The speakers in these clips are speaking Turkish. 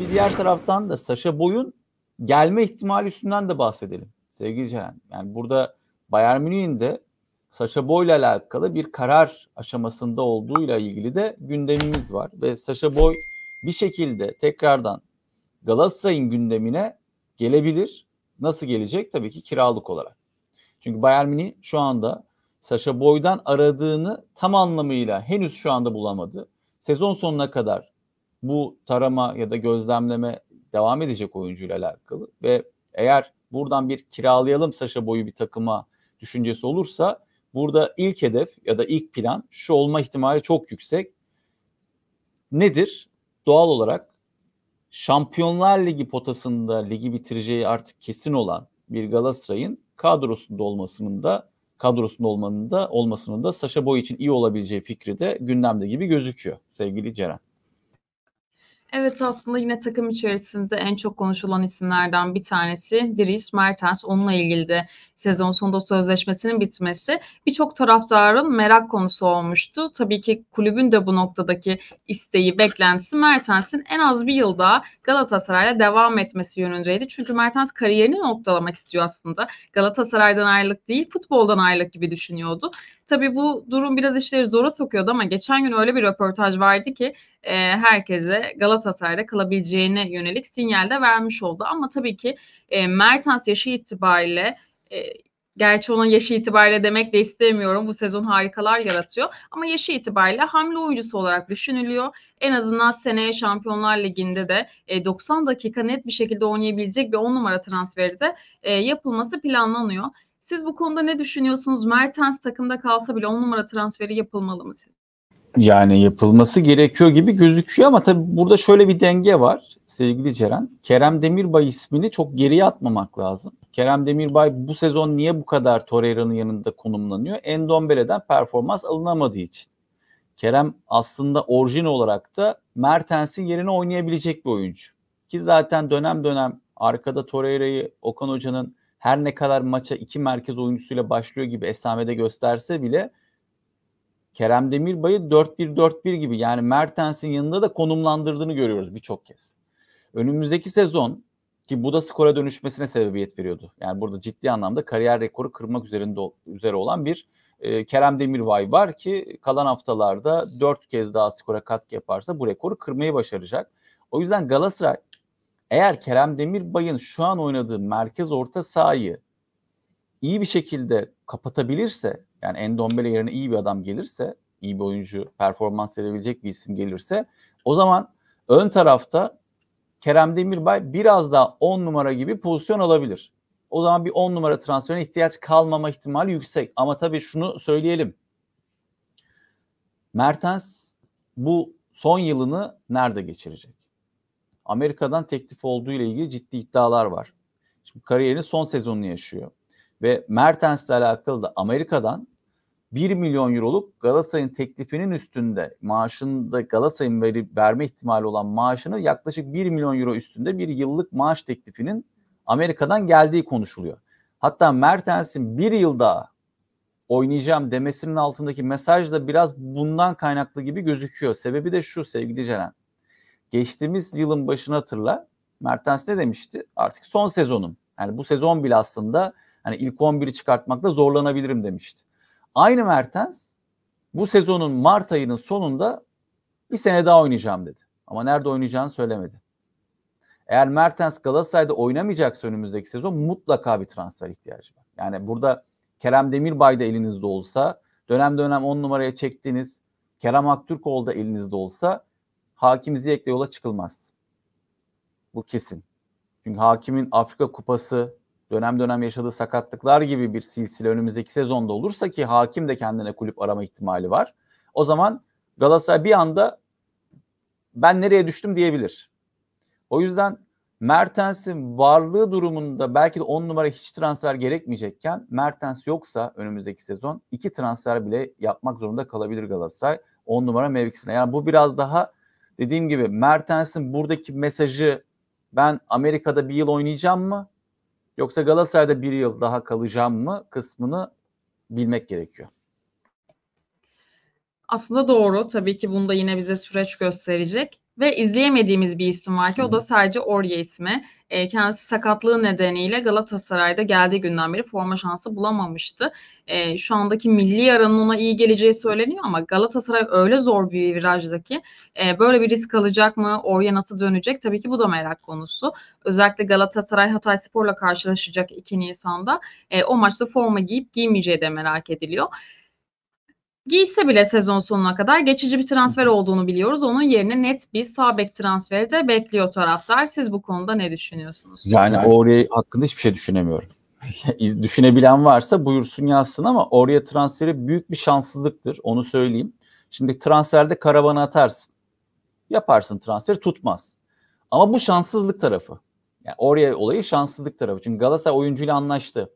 Bir diğer taraftan da Saşa Boy'un gelme ihtimali üstünden de bahsedelim sevgili Ceren. Yani burada Bayern Münih'in de Saşa Boy ile alakalı bir karar aşamasında olduğuyla ilgili de gündemimiz var. Ve Saşa Boy bir şekilde tekrardan Galatasaray'ın gündemine gelebilir. Nasıl gelecek? Tabii ki kiralık olarak. Çünkü Bayern Münih şu anda Saşa Boy'dan aradığını tam anlamıyla henüz şu anda bulamadı. Sezon sonuna kadar bu tarama ya da gözlemleme devam edecek oyuncuyla alakalı ve eğer buradan bir kiralayalım Saşa boyu bir takıma düşüncesi olursa burada ilk hedef ya da ilk plan şu olma ihtimali çok yüksek. Nedir? Doğal olarak Şampiyonlar Ligi potasında ligi bitireceği artık kesin olan bir Galatasaray'ın kadrosunda olmasının da kadrosunda olmanın da olmasının da Saşa Boy için iyi olabileceği fikri de gündemde gibi gözüküyor sevgili Ceren. Evet aslında yine takım içerisinde en çok konuşulan isimlerden bir tanesi Dries Mertens. Onunla ilgili de sezon sonunda sözleşmesinin bitmesi birçok taraftarın merak konusu olmuştu. Tabii ki kulübün de bu noktadaki isteği, beklentisi Mertens'in en az bir yıl daha Galatasaray'la devam etmesi yönündeydi. Çünkü Mertens kariyerini noktalamak istiyor aslında. Galatasaray'dan ayrılık değil, futboldan ayrılık gibi düşünüyordu. Tabii bu durum biraz işleri zora sokuyordu ama geçen gün öyle bir röportaj vardı ki e, herkese Galatasaray Galatasaray'da kalabileceğine yönelik sinyal de vermiş oldu. Ama tabii ki e, Mertens yaşı itibariyle e, Gerçi ona yaşı itibariyle demek de istemiyorum. Bu sezon harikalar yaratıyor. Ama yaşı itibariyle hamle oyuncusu olarak düşünülüyor. En azından seneye Şampiyonlar Ligi'nde de 90 e, dakika net bir şekilde oynayabilecek bir 10 numara transferi de e, yapılması planlanıyor. Siz bu konuda ne düşünüyorsunuz? Mertens takımda kalsa bile 10 numara transferi yapılmalı mı siz? Yani yapılması gerekiyor gibi gözüküyor ama tabii burada şöyle bir denge var sevgili Ceren. Kerem Demirbay ismini çok geriye atmamak lazım. Kerem Demirbay bu sezon niye bu kadar Torreira'nın yanında konumlanıyor? Endombele'den performans alınamadığı için. Kerem aslında orijin olarak da Mertens'in yerine oynayabilecek bir oyuncu. Ki zaten dönem dönem arkada Torreira'yı Okan Hoca'nın her ne kadar maça iki merkez oyuncusuyla başlıyor gibi esamede gösterse bile Kerem Demirbay'ı 4-1-4-1 gibi yani Mertens'in yanında da konumlandırdığını görüyoruz birçok kez. Önümüzdeki sezon ki bu da skora dönüşmesine sebebiyet veriyordu. Yani burada ciddi anlamda kariyer rekoru kırmak üzerinde üzere olan bir e, Kerem Demirbay var ki kalan haftalarda 4 kez daha skora katkı yaparsa bu rekoru kırmayı başaracak. O yüzden Galatasaray eğer Kerem Demirbay'ın şu an oynadığı merkez orta sahayı iyi bir şekilde kapatabilirse yani Endombele yerine iyi bir adam gelirse, iyi bir oyuncu performans verebilecek bir isim gelirse o zaman ön tarafta Kerem Demirbay biraz daha 10 numara gibi pozisyon alabilir. O zaman bir 10 numara transferine ihtiyaç kalmama ihtimali yüksek. Ama tabii şunu söyleyelim. Mertens bu son yılını nerede geçirecek? Amerika'dan teklif olduğu ile ilgili ciddi iddialar var. Şimdi kariyerinin son sezonunu yaşıyor ve Mertens'le alakalı da Amerika'dan 1 milyon euroluk Galatasaray'ın teklifinin üstünde maaşında Galatasaray'ın veri, verme ihtimali olan maaşını yaklaşık 1 milyon euro üstünde bir yıllık maaş teklifinin Amerika'dan geldiği konuşuluyor. Hatta Mertens'in bir yıl daha oynayacağım demesinin altındaki mesaj da biraz bundan kaynaklı gibi gözüküyor. Sebebi de şu sevgili Ceren. Geçtiğimiz yılın başını hatırla. Mertens ne demişti? Artık son sezonum. Yani bu sezon bile aslında hani ilk 11'i çıkartmakta zorlanabilirim demişti. Aynı Mertens bu sezonun Mart ayının sonunda bir sene daha oynayacağım dedi. Ama nerede oynayacağını söylemedi. Eğer Mertens Galatasaray'da oynamayacaksa önümüzdeki sezon mutlaka bir transfer ihtiyacı var. Yani burada Kerem Demirbay da elinizde olsa, dönem dönem 10 numaraya çektiğiniz Kerem Aktürkoğlu da elinizde olsa Hakim Ziyek'le yola çıkılmaz. Bu kesin. Çünkü Hakim'in Afrika Kupası dönem dönem yaşadığı sakatlıklar gibi bir silsile önümüzdeki sezonda olursa ki hakim de kendine kulüp arama ihtimali var. O zaman Galatasaray bir anda ben nereye düştüm diyebilir. O yüzden Mertens'in varlığı durumunda belki de 10 numara hiç transfer gerekmeyecekken Mertens yoksa önümüzdeki sezon iki transfer bile yapmak zorunda kalabilir Galatasaray 10 numara mevkisine. Yani bu biraz daha dediğim gibi Mertens'in buradaki mesajı ben Amerika'da bir yıl oynayacağım mı? Yoksa Galatasaray'da bir yıl daha kalacağım mı kısmını bilmek gerekiyor. Aslında doğru. Tabii ki bunda yine bize süreç gösterecek ve izleyemediğimiz bir isim var ki o da sadece Orye ismi. E, kendisi sakatlığı nedeniyle Galatasaray'da geldiği günden beri forma şansı bulamamıştı. E, şu andaki milli aranın ona iyi geleceği söyleniyor ama Galatasaray öyle zor bir virajdaki. E, böyle bir risk alacak mı? Oraya nasıl dönecek? Tabii ki bu da merak konusu. Özellikle Galatasaray Hatay Spor'la karşılaşacak 2 Nisan'da. E, o maçta forma giyip giymeyeceği de merak ediliyor giyse bile sezon sonuna kadar geçici bir transfer olduğunu biliyoruz. Onun yerine net bir sabek transferi de bekliyor taraftar. Siz bu konuda ne düşünüyorsunuz? Yani Ori hakkında hiçbir şey düşünemiyorum. Düşünebilen varsa buyursun yazsın ama oraya transferi büyük bir şanssızlıktır. Onu söyleyeyim. Şimdi transferde karavana atarsın. Yaparsın transfer tutmaz. Ama bu şanssızlık tarafı. Yani oraya olayı şanssızlık tarafı. Çünkü Galatasaray oyuncuyla anlaştı.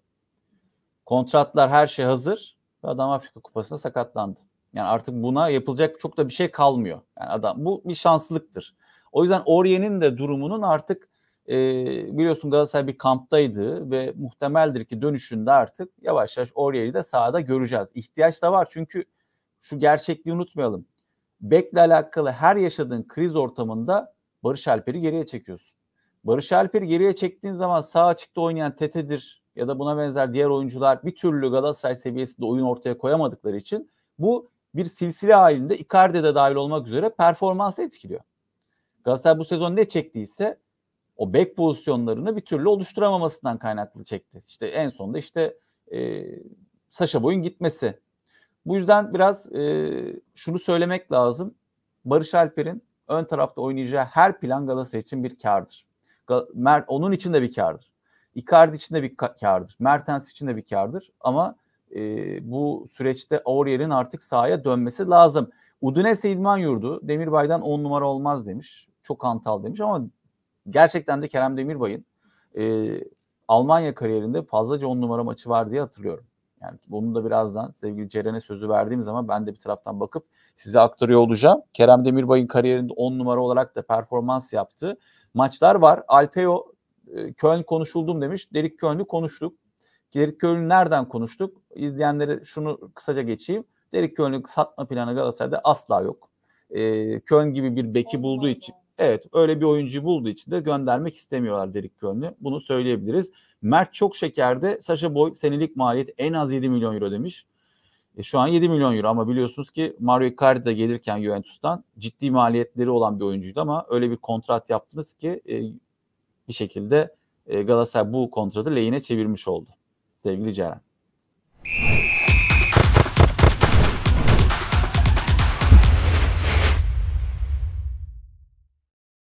Kontratlar her şey hazır. Ve adam Afrika Kupası'nda sakatlandı. Yani artık buna yapılacak çok da bir şey kalmıyor. Yani adam bu bir şanslıktır. O yüzden Oriye'nin de durumunun artık e, biliyorsun Galatasaray bir kamptaydı ve muhtemeldir ki dönüşünde artık yavaş yavaş Oriye'yi de sahada göreceğiz. İhtiyaç da var çünkü şu gerçekliği unutmayalım. Bekle alakalı her yaşadığın kriz ortamında Barış Alper'i geriye çekiyorsun. Barış Alper'i geriye çektiğin zaman sağ açıkta oynayan Tete'dir, ya da buna benzer diğer oyuncular bir türlü Galatasaray seviyesinde oyun ortaya koyamadıkları için bu bir silsile halinde Icardi de dahil olmak üzere performansı etkiliyor. Galatasaray bu sezon ne çektiyse o bek pozisyonlarını bir türlü oluşturamamasından kaynaklı çekti. İşte en sonunda işte e, Saşa Boy'un gitmesi. Bu yüzden biraz e, şunu söylemek lazım. Barış Alper'in ön tarafta oynayacağı her plan Galatasaray için bir kardır. Gal- Mert onun için de bir kardır. Icardi için de bir kardır. Mertens için de bir kardır. Ama e, bu süreçte Aurier'in artık sahaya dönmesi lazım. Udinese İdman Yurdu Demirbay'dan 10 numara olmaz demiş. Çok antal demiş ama gerçekten de Kerem Demirbay'ın e, Almanya kariyerinde fazlaca 10 numara maçı var diye hatırlıyorum. Yani bunu da birazdan sevgili Ceren'e sözü verdiğim zaman ben de bir taraftan bakıp size aktarıyor olacağım. Kerem Demirbay'ın kariyerinde 10 numara olarak da performans yaptı. Maçlar var. Alpeo e, Köln konuşuldum demiş. Derik Köln'ü konuştuk. Derik Köln'ü nereden konuştuk? İzleyenlere şunu kısaca geçeyim. Derik Köln'ü satma planı Galatasaray'da asla yok. E, Köln gibi bir beki bulduğu için evet öyle bir oyuncu bulduğu için de göndermek istemiyorlar Derik Köln'ü. Bunu söyleyebiliriz. Mert çok şekerde Sasha Boy senelik maliyet en az 7 milyon euro demiş. E, şu an 7 milyon euro ama biliyorsunuz ki Mario Icardi de gelirken Juventus'tan ciddi maliyetleri olan bir oyuncuydu ama öyle bir kontrat yaptınız ki e, bir şekilde e, Galatasaray bu kontratı lehine çevirmiş oldu. Sevgili Ceren.